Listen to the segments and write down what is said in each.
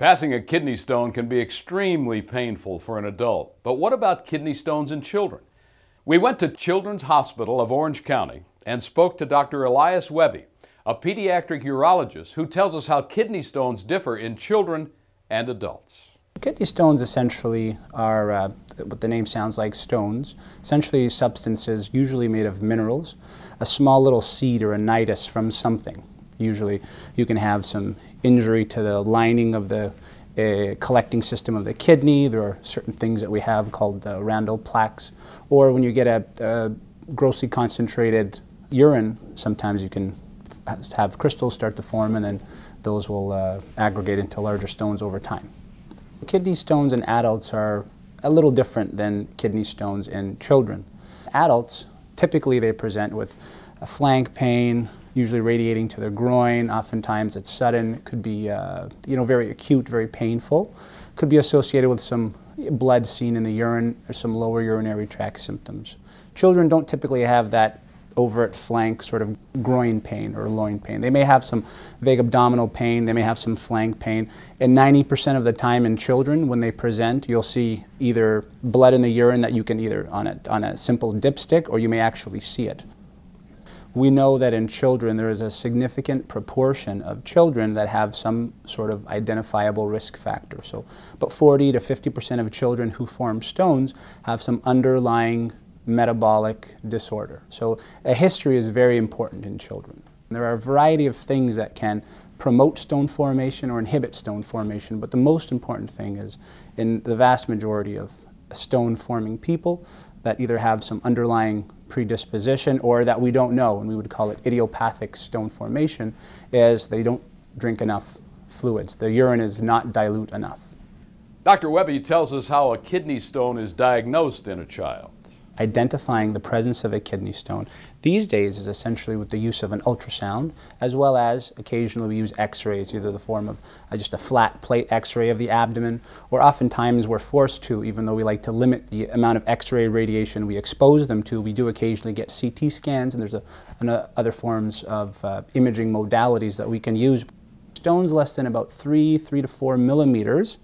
Passing a kidney stone can be extremely painful for an adult, but what about kidney stones in children? We went to Children's Hospital of Orange County and spoke to Dr. Elias Webby, a pediatric urologist who tells us how kidney stones differ in children and adults. Kidney stones essentially are uh, what the name sounds like stones, essentially substances usually made of minerals, a small little seed or a nidus from something. Usually you can have some injury to the lining of the uh, collecting system of the kidney. There are certain things that we have called uh, Randall plaques. Or when you get a, a grossly concentrated urine, sometimes you can have crystals start to form and then those will uh, aggregate into larger stones over time. Kidney stones in adults are a little different than kidney stones in children. Adults, typically they present with a flank pain, usually radiating to their groin. Oftentimes it's sudden, it could be uh, you know, very acute, very painful. Could be associated with some blood seen in the urine or some lower urinary tract symptoms. Children don't typically have that overt flank sort of groin pain or loin pain. They may have some vague abdominal pain, they may have some flank pain. And 90% of the time in children, when they present, you'll see either blood in the urine that you can either on a, on a simple dipstick or you may actually see it we know that in children there is a significant proportion of children that have some sort of identifiable risk factor. So, but 40 to 50 percent of children who form stones have some underlying metabolic disorder. So a history is very important in children. There are a variety of things that can promote stone formation or inhibit stone formation, but the most important thing is in the vast majority of stone forming people, that either have some underlying predisposition or that we don't know, and we would call it idiopathic stone formation, is they don't drink enough fluids. The urine is not dilute enough. Dr. Webby tells us how a kidney stone is diagnosed in a child identifying the presence of a kidney stone these days is essentially with the use of an ultrasound, as well as occasionally we use x-rays, either the form of uh, just a flat plate x-ray of the abdomen, or oftentimes we're forced to, even though we like to limit the amount of x-ray radiation we expose them to, we do occasionally get CT scans, and there's a, uh, other forms of uh, imaging modalities that we can use. Stones less than about three, three to four millimeters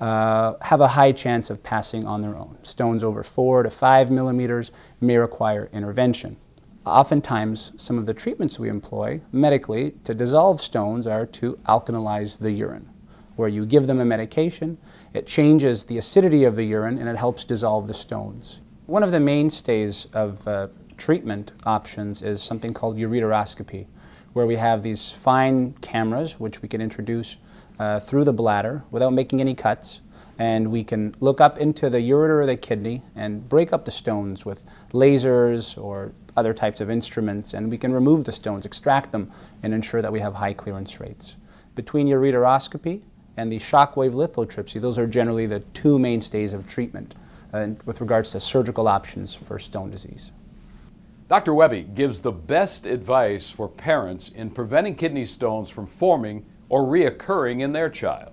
uh, have a high chance of passing on their own. Stones over 4 to 5 millimeters may require intervention. Oftentimes, some of the treatments we employ medically to dissolve stones are to alkalize the urine, where you give them a medication, it changes the acidity of the urine, and it helps dissolve the stones. One of the mainstays of uh, treatment options is something called ureteroscopy, where we have these fine cameras which we can introduce uh, through the bladder without making any cuts. And we can look up into the ureter or the kidney and break up the stones with lasers or other types of instruments. And we can remove the stones, extract them, and ensure that we have high clearance rates. Between ureteroscopy and the shockwave lithotripsy, those are generally the two mainstays of treatment uh, with regards to surgical options for stone disease. Dr. Webby gives the best advice for parents in preventing kidney stones from forming or reoccurring in their child?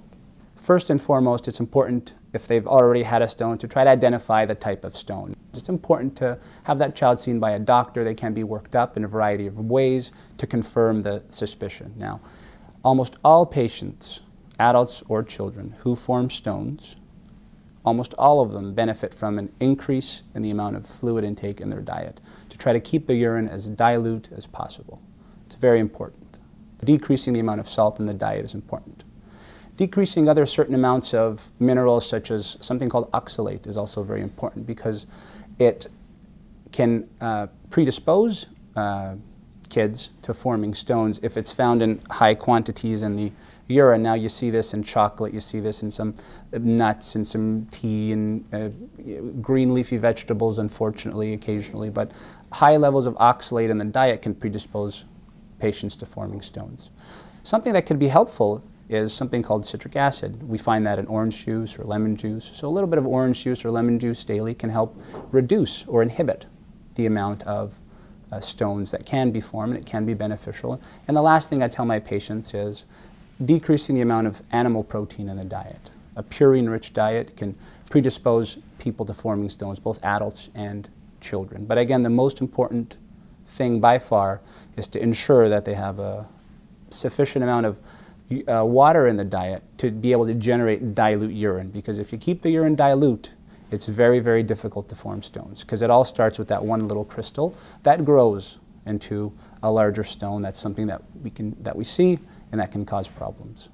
First and foremost, it's important if they've already had a stone to try to identify the type of stone. It's important to have that child seen by a doctor. They can be worked up in a variety of ways to confirm the suspicion. Now, almost all patients, adults or children, who form stones, almost all of them benefit from an increase in the amount of fluid intake in their diet to try to keep the urine as dilute as possible. It's very important decreasing the amount of salt in the diet is important. Decreasing other certain amounts of minerals, such as something called oxalate, is also very important because it can uh, predispose uh, kids to forming stones if it's found in high quantities in the urine. Now you see this in chocolate, you see this in some nuts and some tea and uh, green leafy vegetables, unfortunately, occasionally. But high levels of oxalate in the diet can predispose patients to forming stones. Something that could be helpful is something called citric acid. We find that in orange juice or lemon juice. So a little bit of orange juice or lemon juice daily can help reduce or inhibit the amount of uh, stones that can be formed and it can be beneficial. And the last thing I tell my patients is decreasing the amount of animal protein in the diet. A purine-rich diet can predispose people to forming stones, both adults and children. But again, the most important thing by far is to ensure that they have a sufficient amount of uh, water in the diet to be able to generate dilute urine. Because if you keep the urine dilute, it's very, very difficult to form stones because it all starts with that one little crystal that grows into a larger stone. That's something that we, can, that we see and that can cause problems.